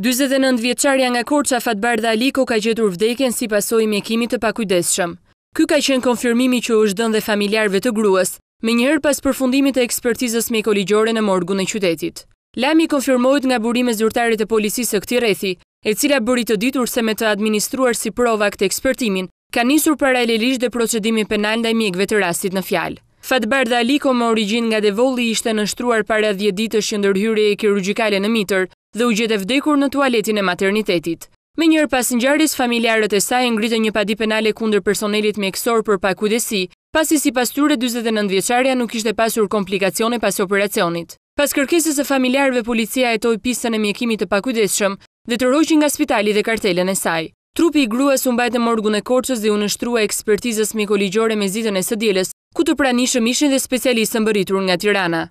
49 vjeqarja nga Korqa dhe Aliko ka gjetur vdekjen si pasoj mjekimit të pakujdeshëm. Ky ka qenë konfirmimi që është dënë dhe familjarve të gruës, me njëherë pas përfundimit e ekspertizës me koligjore në morgu në qytetit. Lami konfirmojt nga burime zyrtarit e polisisë e këti rethi, e cila bëri të ditur se me të administruar si prova këtë ekspertimin, ka njësur paralelisht dhe procedimi penal ndaj mjekve të rastit në fjalë. Fatbar dhe Aliko më origin nga devolli ishte nështruar para 10 ditë shëndërhyri e kirurgikale në mitër, dhe u gjete vdekur në tualetin e maternitetit. Me njërë pas njëjarës, familjarët e saj ngritë një padi penale kundër personelit mjekësor për pakudesi, pasi si pas tyre 29 vjeqarja nuk ishte pasur komplikacione pas operacionit. Pas kërkesës e familjarëve, policia e toj pisën e mjekimit të pakudeshëm dhe të roqin nga spitali dhe kartelen e saj. Trupi i gruas u mbajtë në morgun e korqës dhe u ekspertizës mikoligjore me zitën e së djeles, ku të pranishëm ishën dhe specialistën bëritur nga Tirana.